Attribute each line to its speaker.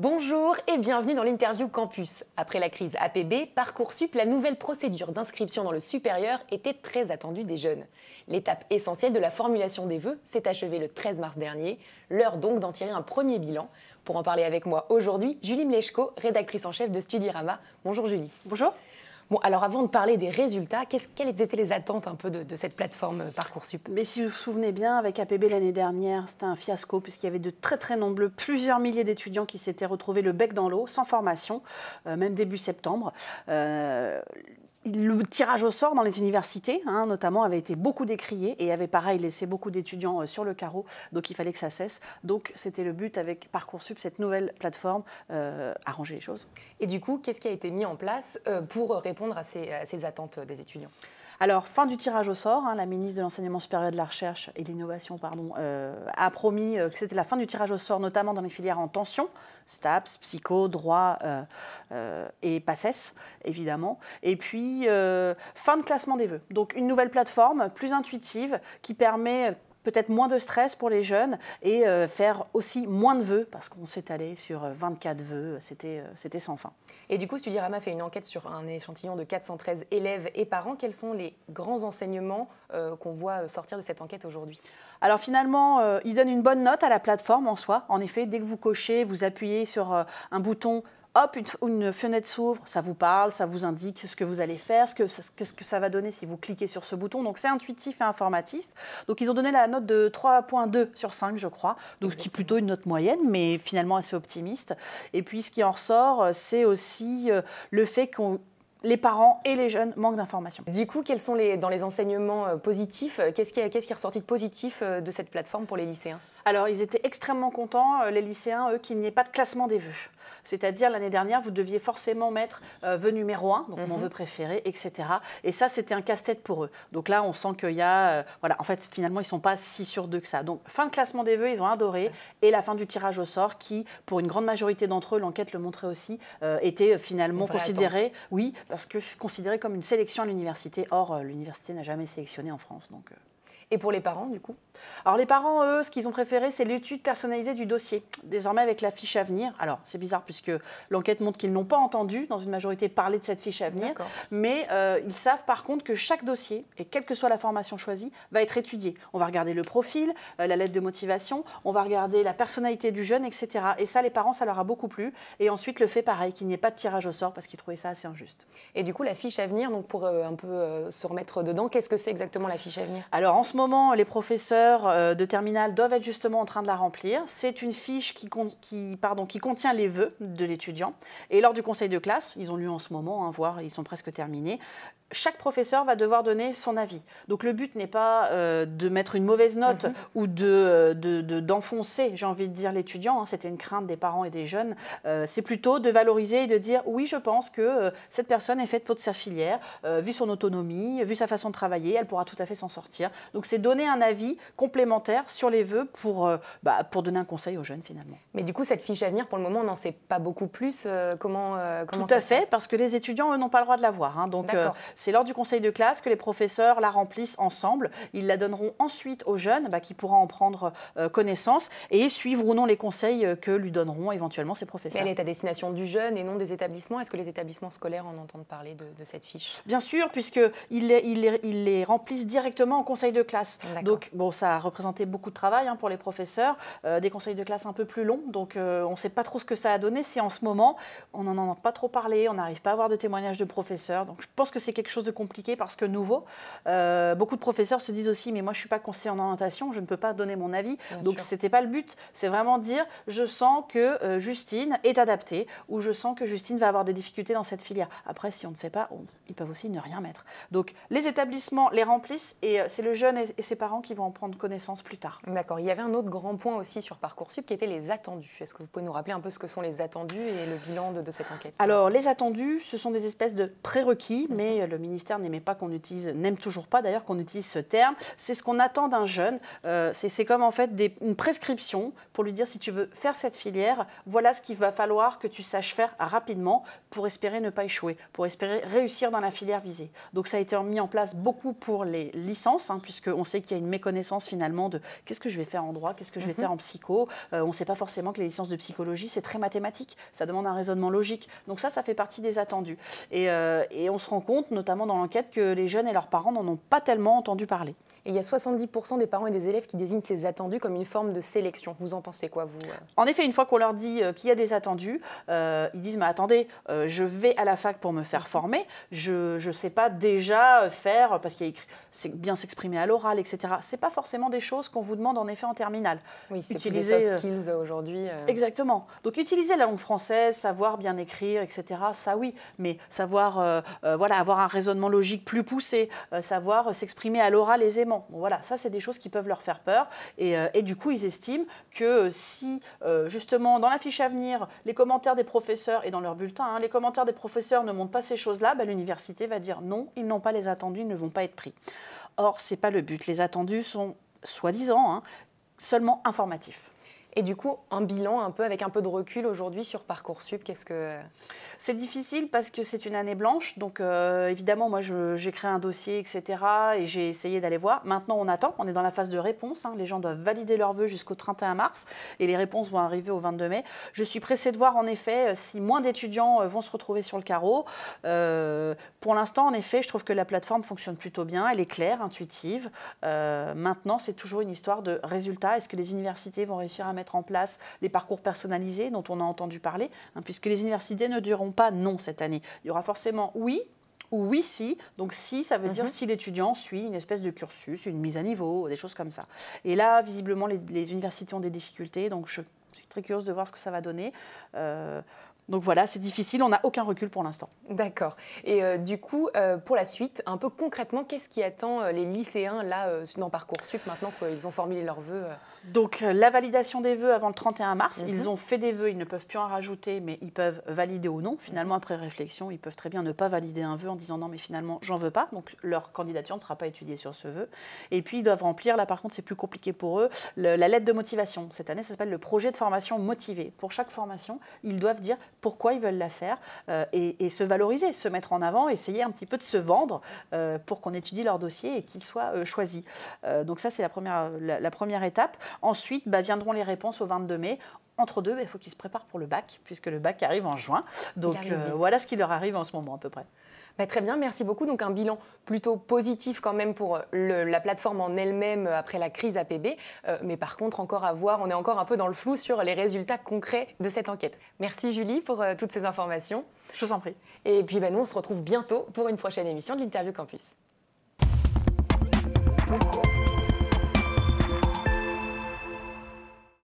Speaker 1: Bonjour et bienvenue dans l'interview Campus. Après la crise APB, Parcoursup, la nouvelle procédure d'inscription dans le supérieur était très attendue des jeunes. L'étape essentielle de la formulation des vœux s'est achevée le 13 mars dernier, l'heure donc d'en tirer un premier bilan. Pour en parler avec moi aujourd'hui, Julie Mlechko, rédactrice en chef de Studirama. Bonjour Julie. Bonjour. Bon, alors avant de parler des résultats, quelles étaient les attentes un peu de, cette plateforme euh, Parcoursup Mais si vous vous
Speaker 2: souvenez bien, avec APB l'année dernière, c'était un fiasco puisqu'il y avait de très très nombreux, plusieurs milliers d'étudiants qui s'étaient retrouvés le bec dans l'eau, sans formation, euh, même début septembre. Euh, le tirage au sort dans les universités, hein, notamment, avait été beaucoup décrié et avait pareil laissé beaucoup d'étudiants euh, sur le carreau, donc il fallait que ça cesse. Donc c'était le but avec Parcoursup, cette nouvelle plateforme, arranger euh, les choses. Et du coup, qu'est-ce qui a été mis en place euh, pour répondre à ces attentes des étudiants alors, fin du tirage au sort, hein, la ministre de l'Enseignement supérieur de la Recherche et de l'Innovation euh, a promis euh, que c'était la fin du tirage au sort, notamment dans les filières en tension, STAPS, Psycho, Droit euh, et PACES, évidemment. Et puis, fin de classement des vœux. Donc, une nouvelle plateforme plus intuitive qui permet peut-être moins de stress pour les jeunes et euh, faire aussi moins de vœux, parce qu'on s'est allé sur 24 euh, vœux, euh, c'était sans fin. Et du coup, Studirama fait une enquête sur un échantillon de
Speaker 1: 413 élèves et parents. Quels sont les grands enseignements qu'on voit sortir de cette enquête aujourd'hui
Speaker 2: alors finalement, il donne une bonne note à la plateforme en soi. En effet, dès que vous cochez, vous appuyez sur un bouton hop, une, fenêtre s'ouvre, ça vous parle, ça vous indique ce que vous allez faire, ce que, ça va donner si vous cliquez sur ce bouton. Donc c'est intuitif et informatif. Donc ils ont donné la note de 3.2 sur 5, je crois, donc ce qui est plutôt une note moyenne, mais finalement assez optimiste. Et puis ce qui en ressort, euh, c'est aussi euh, le fait que les parents
Speaker 1: et les jeunes manquent d'informations. Du coup, quels sont les, dans les enseignements euh, positifs, qu'est-ce qui, est ressorti de
Speaker 2: positif de cette plateforme pour les lycéens Alors, ils étaient extrêmement contents, les lycéens, eux, qu'il n'y ait pas de classement des vœux. C'est-à-dire, l'année dernière, vous deviez forcément mettre euh, numéro 1, donc mon mhm. vœu préféré, etc. Et ça, c'était un casse-tête pour eux. Donc là, on sent qu'il y a. Euh, voilà, en fait, finalement, ils ne sont pas si sûrs d'eux que ça. Donc, fin de classement des vœux, ils ont adoré. Et la fin du tirage au sort, qui, pour une grande majorité d'entre eux, l'enquête le montrait aussi, euh, était euh, finalement considéré oui, parce que considéré comme une sélection à l'université. Or, l'université n'a jamais sélectionné en France. Donc. Et pour les parents, du coup Alors les parents, eux, ce qu'ils ont préféré, c'est l'étude personnalisée du dossier, désormais avec la fiche à venir. Alors c'est bizarre puisque l'enquête montre qu'ils n'ont pas entendu, dans une majorité, parler de cette fiche à venir, mais euh, ils savent par contre que chaque dossier, et quelle que soit la formation choisie, va être étudié. On va regarder le profil, euh, la lettre de motivation, on va regarder la personnalité du jeune, etc. Et ça, les parents, ça leur a beaucoup plu. Et ensuite, le fait pareil, qu'il n'y ait pas de tirage au sort parce qu'ils trouvaient ça assez injuste. Et du coup, la fiche à
Speaker 1: venir, donc pour euh, un peu se remettre dedans, qu'est-ce que c'est exactement la fiche à venir Alors en ce moment, les professeurs
Speaker 2: euh, de terminale doivent être justement en train de la remplir. C'est une fiche qui, contient les vœux de l'étudiant. Et lors du conseil de classe, ils ont lu en ce moment, hein, voire ils sont presque terminés, chaque professeur va devoir donner son avis. Donc le but n'est pas euh, de mettre une mauvaise note mhm. ou euh, de, d'enfoncer, j'ai envie de dire, l'étudiant. Hein. c'était une crainte des parents et des jeunes. Euh, c'est plutôt de valoriser et de dire oui, je pense que cette personne est faite pour de sa filière, vu son autonomie, vu sa façon de travailler, elle pourra tout à fait s'en sortir. Donc c'est donner un avis complémentaire sur les vœux pour, bah, pour donner un conseil aux jeunes finalement. Mais du coup, cette fiche à venir, pour le
Speaker 1: moment, on n'en sait pas beaucoup plus. comment,
Speaker 2: comment Tout à fait, parce que les étudiants, eux, n'ont pas le droit de la voir. Hein, c'est lors du conseil de classe que les professeurs la remplissent ensemble. Ils la donneront ensuite aux jeunes bah, qui pourront en prendre euh, connaissance et suivre ou non les conseils euh, que lui donneront éventuellement
Speaker 1: ses professeurs. elle est à destination du jeune et non des établissements. Est-ce que les établissements scolaires en entendent parler de, cette fiche
Speaker 2: Bien sûr, puisqu'ils les, les, remplissent directement en conseil de classe. Donc, bon, ça a représenté beaucoup de travail hein, pour les professeurs, euh, des conseils de classe un peu plus longs. Donc, on ne sait pas trop ce que ça a donné. C'est en ce moment, on n'en entend pas trop parler, on n'arrive pas à avoir de témoignages de professeurs. Donc, je pense que c'est quelque chose de compliqué parce que nouveau. Euh, beaucoup de professeurs se disent aussi, mais moi je suis pas conseiller en orientation, je ne peux pas donner mon avis. Donc, Donc c'était pas le but. C'est vraiment dire, je sens que euh, Justine est adaptée ou je sens que Justine va avoir des difficultés dans cette filière. Après, si on ne sait pas, ils peuvent aussi ne rien mettre. Donc les établissements les remplissent et euh, c'est le jeune et, ses parents qui vont en prendre
Speaker 1: connaissance plus tard. D'accord. Il y avait un autre grand point aussi sur Parcoursup qui était les attendus. Est-ce que vous pouvez nous rappeler un peu ce que
Speaker 2: sont les attendus et le bilan de, de cette enquête Alors les attendus, ce sont des espèces de prérequis, mhm. mais le ministère n'aimait pas qu'on utilise, n'aime toujours pas d'ailleurs qu'on utilise ce terme. C'est ce qu'on attend d'un jeune. Euh, c'est comme en fait des, une prescription pour lui dire si tu veux faire cette filière, voilà ce qu'il va falloir que tu saches faire rapidement pour espérer ne pas échouer, pour espérer réussir dans la filière visée. Donc ça a été mis en place beaucoup pour les licences, hein, puisqu'on sait qu'il y a une méconnaissance finalement de qu'est-ce que je vais faire en droit, qu'est-ce que je vais mhm. faire en psycho. Euh, on ne sait pas forcément que les licences de psychologie, c'est très mathématique, ça demande un raisonnement logique. Donc ça, ça fait partie des attendus. Et, euh, et on se rend compte, notamment notamment dans l'enquête, que les jeunes et leurs parents n'en ont pas tellement entendu parler. Et il y a 70% des parents et des
Speaker 1: élèves qui désignent ces attendus comme une forme de sélection. Vous en pensez quoi, vous euh
Speaker 2: En effet, une fois qu'on leur dit euh, qu'il y a des attendus, euh, ils disent Mais attendez, je vais à la fac pour me faire former, je ne sais pas déjà faire, parce qu'il y a écrit, c'est bien s'exprimer à l'oral, etc. Ce n'est pas forcément des choses qu'on vous demande en effet en terminale. Oui, c'est utiliser plus soft skills aujourd'hui. Exactement. Donc utiliser la langue française, savoir bien écrire, etc. Ça oui, mais savoir voilà avoir un raisonnement logique plus poussé, euh, savoir euh, s'exprimer à l'oral aisément. Bon, voilà, ça, c'est des choses qui peuvent leur faire peur. Et, euh, du coup, ils estiment que si, justement, dans la fiche à venir, les commentaires des professeurs, et dans leur bulletin, hein, les commentaires des professeurs ne montrent pas ces choses-là, bah, l'université va dire non, ils n'ont pas les attendus, ils ne vont pas être pris. Or, ce n'est pas le but. Les attendus sont, soi-disant, hein, seulement informatifs. Et du coup, un bilan un peu avec un peu de recul aujourd'hui sur Parcoursup, qu'est-ce que... C'est difficile parce que c'est une année blanche. Donc euh, évidemment, moi, j'ai créé un dossier, etc. Et j'ai essayé d'aller voir. Maintenant, on attend. On est dans la phase de réponse. Hein. Les gens doivent valider leurs vœux jusqu'au 31 mars. Et les réponses vont arriver au 22 mai. Je suis pressée de voir, en effet, euh, si moins d'étudiants euh, vont se retrouver sur le carreau. pour l'instant, en effet, je trouve que la plateforme fonctionne plutôt bien. Elle est claire, intuitive. maintenant, c'est toujours une histoire de résultats. Est-ce que les universités vont réussir à mettre en place les parcours personnalisés dont on a entendu parler, hein, puisque les universités ne diront pas non cette année. Il y aura forcément oui, ou oui si. Donc si, ça veut dire mhm. si l'étudiant suit une espèce de cursus, une mise à niveau, des choses comme ça. Et là, visiblement, les, universités ont des difficultés, donc je suis très curieuse de voir ce que ça va donner. Euh, donc voilà, c'est difficile, on n'a aucun recul pour l'instant. D'accord. Et euh, du coup,
Speaker 1: euh, pour la suite, un peu concrètement, qu'est-ce qui attend les lycéens là dans Parcoursup maintenant qu'ils ont
Speaker 2: formulé leurs vœux donc euh, la validation des vœux avant le 31 mars, mhm. ils ont fait des vœux, ils ne peuvent plus en rajouter, mais ils peuvent valider ou non. Finalement, après réflexion, ils peuvent très bien ne pas valider un vœu en disant non, mais finalement, j'en veux pas. Donc leur candidature ne sera pas étudiée sur ce vœu. Et puis ils doivent remplir, là par contre, c'est plus compliqué pour eux, la lettre de motivation. Cette année, ça s'appelle le projet de formation motivé. Pour chaque formation, ils doivent dire pourquoi ils veulent la faire euh, et, se valoriser, se mettre en avant, essayer un petit peu de se vendre euh, pour qu'on étudie leur dossier et qu'il soit choisi. donc ça, c'est la première, la première étape. Ensuite, bah, viendront les réponses au 22 mai. Entre deux, il bah, faut qu'ils se préparent pour le bac, puisque le bac arrive en juin. Donc euh, voilà ce qui leur arrive en ce moment à peu près. Bah, très bien, merci
Speaker 1: beaucoup. Donc un bilan plutôt positif quand même pour euh, la plateforme en elle-même euh, après la crise APB. mais par contre, encore à voir, on est encore un peu dans le flou sur les résultats concrets de cette enquête. Merci Julie pour toutes ces informations. Je vous en prie. Et puis nous, on se retrouve bientôt pour une prochaine émission de l'Interview Campus.